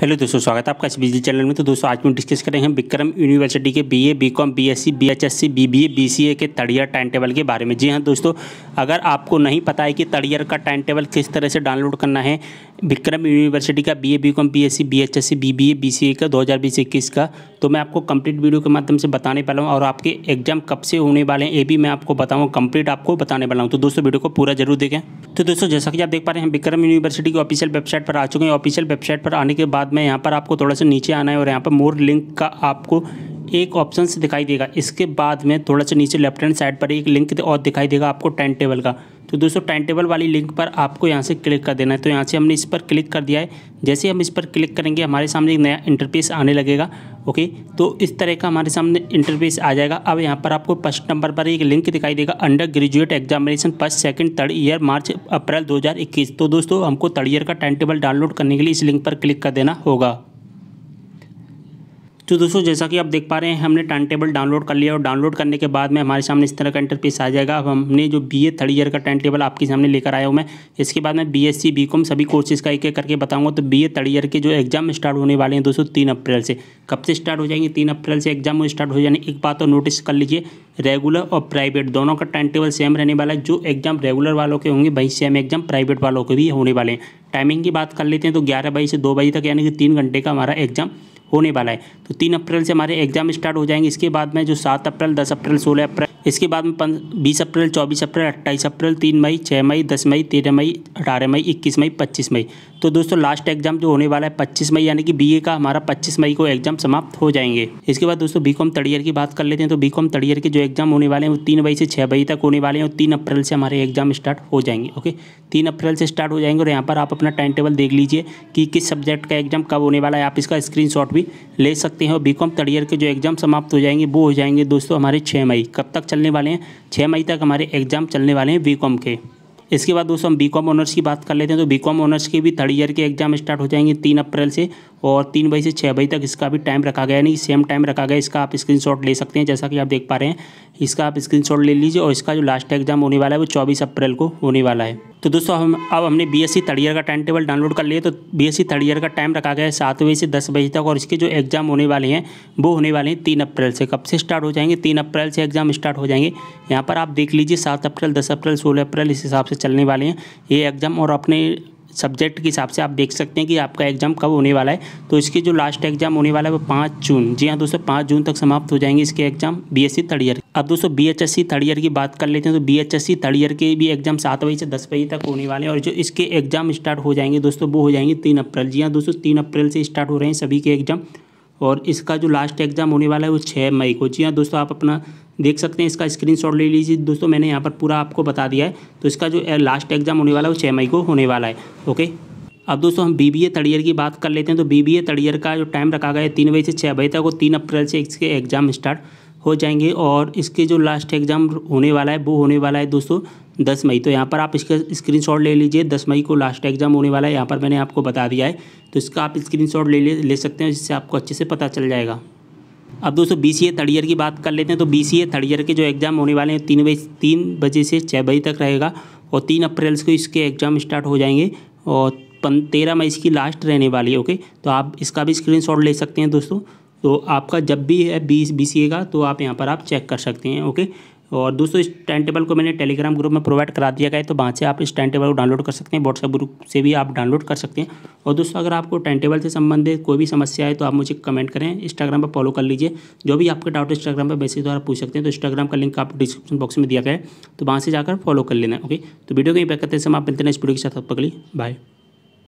hello दोस्तों स्वागत है आपका इस बिजली चैनल में तो दोस्तों आज हम डिस्कस करेंगे विक्रम यूनिवर्सिटी के बीए बीकॉम बीएससी बीएचएससी बीबीए बीसीए के थर्ड ईयर टाइम टेबल के बारे में जी हाँ दोस्तों अगर आपको नहीं पता है कि थर्ड ईयर का टाइम टेबल किस तरह से डाउनलोड करना है विक्रम यूनिवर्सिटी का B B BCom A B C A का दो हज़ार बीस इक्कीस का तो मैं आपको कंप्लीट वीडियो के माध्यम से बताने वाला हूँ और आपके एग्जाम कब से होने वाले हैं ये भी मैं आपको बताऊँ कंप्लीट आपको बताने वाला हूँ तो दोस्तों वीडियो को पूरा जरूर देखें तो दोस्तों जैसा कि आप देख पा रहे हैं विक्रम यूनिवर्सिटी की ऑफिशियल वेबसाइट पर आ चुके हैं ऑफिशियल वेबसाइट पर आने के बाद बाद में यहाँ पर आपको थोड़ा सा नीचे आना है और यहाँ पर मोर लिंक का आपको एक ऑप्शन दिखाई देगा इसके बाद में थोड़ा सा नीचे लेफ्ट हैंड साइड पर एक लिंक और दिखाई देगा आपको टाइम टेबल का तो दोस्तों टाइम टेबल वाली लिंक पर आपको यहाँ से क्लिक कर देना है तो यहाँ से हमने इस पर क्लिक कर दिया है जैसे हम इस पर क्लिक करेंगे हमारे सामने एक नया इंटरफेस आने लगेगा ओके तो इस तरह का हमारे सामने इंटरफेस आ जाएगा अब यहाँ पर आपको फर्स्ट नंबर पर एक लिंक दिखाई देगा undergraduate examination first second third year March April 2021 तो दोस्तों हमको थर्ड ईयर का टाइम टेबल डाउनलोड करने के लिए इस लिंक पर क्लिक कर देना होगा तो दोस्तों जैसा कि आप देख पा रहे हैं हमने टाइम टेबल डाउनलोड कर लिया और डाउनलोड करने के बाद में हमारे सामने इस तरह का इंटरपेस आ जाएगा अब हमने जो बी ए थर्ड ईयर का टाइम टेबल आपके सामने लेकर आया हूँ मैं इसके बाद मैं B S C BCom सभी कोर्सेज का एक एक करके बताऊँगा तो बी ए थर्ड ईयर के जो एग्जाम स्टार्ट होने वाले हैं दोस्तों तीन अप्रैल से कब से स्टार्ट हो जाएंगे तीन अप्रैल से एग्जाम स्टार्ट हो जाने एक बात तो नोटिस कर लीजिए रेगुलर और प्राइवेट दोनों का टाइम टेबल सेम रहने वाला है जो एग्जाम रेगुलर वालों के होंगे वही सेम एग्जाम प्राइवेट वालों के भी होने वाले हैं टाइमिंग की बात कर लेते हैं तो ग्यारह बजे से दो बजे तक यानी कि तीन घंटे का हमारा एग्जाम होने वाला है तो तीन अप्रैल से हमारे एग्जाम स्टार्ट हो जाएंगे इसके बाद में जो सात अप्रैल दस अप्रैल सोलह अप्रैल इसके बाद में पंद बीस अप्रैल चौबीस अप्रैल अट्ठाईस अप्रैल तीन मई छः मई दस मई तेरह मई अठारह मई इक्कीस मई पच्चीस मई तो दोस्तों लास्ट एग्जाम जो होने वाला है पच्चीस मई यानी कि बीए का हमारा पच्चीस मई को एग्जाम समाप्त हो जाएंगे इसके बाद दोस्तों बी कॉम तड़ियर ईयर की बात कर लेते हैं तो बी कॉम ईयर के जो एग्जाम होने वाले हैं वो तीन मई से छः मई तक होने वाले हैं और तीन अप्रैल से हमारे एग्जाम स्टार्ट हो जाएंगे ओके तीन अप्रैल से स्टार्ट हो जाएंगे और यहाँ पर आप अपना टाइम टेबल देख लीजिए कि किस सब्जेक्ट का एग्जाम कब होने वाला है आप इसका स्क्रीन भी ले सकते हैं और बी कॉम तड़ियर ईयर के जो एग्जाम समाप्त हो जाएंगे वो हो जाएंगे दोस्तों हमारे छः मई कब तक चलने वाले हैं छः मई तक हमारे एग्जाम चलने वाले हैं बी के इसके बाद दोस्तों हम बी कॉम ऑनर्स की बात कर लेते हैं तो बी कॉम ऑनर्स के भी थर्ड ईयर के एग्जाम स्टार्ट हो जाएंगे तीन अप्रैल से और तीन बजे से छः बजे तक इसका भी टाइम रखा गया यानी सेम टाइम रखा गया इसका आप स्क्रीनशॉट ले सकते हैं जैसा कि आप देख पा रहे हैं इसका आप स्क्रीनशॉट ले लीजिए और इसका जो लास्ट एग्जाम होने वाला है वो चौबीस अप्रैल को होने वाला है तो दोस्तों हम अब हमने बी एस थर्ड ईयर का टाइम टेबल डाउनलोड कर लिया तो बी एस थर्ड ईयर का टाइम रखा गया है सात बजे से दस बजे तक और इसके जो एग्ज़ाम होने वाले हैं वो होने वाले हैं तीन अप्रैल से कब से स्टार्ट हो जाएंगे तीन अप्रैल से एग्ज़ाम स्टार्ट हो जाएंगे यहाँ पर आप देख लीजिए सात अप्रैल दस अप्रैल सोलह अप्रैल इस हिसाब से चलने वाले हैं ये एग्ज़ाम और अपने सब्जेक्ट के हिसाब से आप देख सकते हैं कि आपका एग्जाम कब होने वाला है तो इसकी जो लास्ट एग्जाम होने वाला है वो पाँच जून जी हाँ दोस्तों पाँच जून तक समाप्त हो जाएंगे इसके एग्जाम बीएससी थर्ड ईयर अब दोस्तों बीएचएससी थर्ड ईयर की बात कर लेते हैं तो बीएचएससी थर्ड ईयर के भी एग्जाम सात बजे से दस बजे तक होने वाले हैं और जो इसके एग्जाम स्टार्ट हो जाएंगे दोस्तों वो हो जाएंगे तीन अप्रैल जी हाँ दोस्तों तीन अप्रैल से स्टार्ट हो रहे हैं सभी के एग्जाम और इसका जो लास्ट एग्ज़ाम होने वाला है वो छः मई को जी हाँ दोस्तों आप अपना देख सकते हैं इसका स्क्रीनशॉट ले लीजिए दोस्तों मैंने यहाँ पर पूरा आपको बता दिया है तो इसका जो लास्ट एग्ज़ाम होने वाला है वो छः मई को होने वाला है ओके अब दोस्तों हम बी बी ए ईयर की बात कर लेते हैं तो बी बी ए ईयर का जो टाइम रखा गया है तीन बजे से छः बजे तक वो तीन अप्रैल से इसके एग्ज़ाम स्टार्ट हो जाएंगे और इसके जो लास्ट एग्ज़ाम होने वाला है वो होने वाला है दोस्तों दस मई तो यहाँ पर आप इसका स्क्रीनशॉट ले लीजिए दस मई को लास्ट एग्जाम होने वाला है यहाँ पर मैंने आपको बता दिया है तो इसका आप स्क्रीनशॉट ले ले सकते हैं जिससे आपको अच्छे से पता चल जाएगा अब दोस्तों B C A third year की बात कर लेते हैं तो B C A third year के जो एग्ज़ाम होने वाले हैं तीन बजे तीन बजे से छः बजे तक रहेगा और तीन अप्रैल को इसके एग्ज़ाम स्टार्ट हो जाएंगे और पन तेरह मई इसकी लास्ट रहने वाली है ओके तो आप इसका भी स्क्रीनशॉट ले सकते हैं दोस्तों तो आपका जब भी है बी बी सी ए का तो आप यहाँ पर आप चेक कर सकते हैं ओके और दोस्तों इस टाइम टेबल को मैंने टेलीग्राम ग्रुप में प्रोवाइड करा दिया गया है तो वहाँ से आप इस टाइम टेबल को डाउनलोड कर सकते हैं व्हाट्सएप ग्रुप से भी आप डाउनलोड कर सकते हैं और दोस्तों अगर आपको टाइम टेबल से संबंधित कोई भी समस्या है तो आप मुझे कमेंट करें इंस्टाग्राम पर फॉलो कर लीजिए जो भी आपके डाउट इंस्टाग्राम पर मैसेज द्वारा पूछ सकते हैं तो इंस्टाग्राम का लिंक आप डिस्क्रिप्शन बॉक्स में दिया गया है तो वहाँ से जाकर फॉलो कर लेना ओके तो वीडियो को ही पैक करते समय आप मिलते हैं इस वीडियो के साथ पकड़ी बाय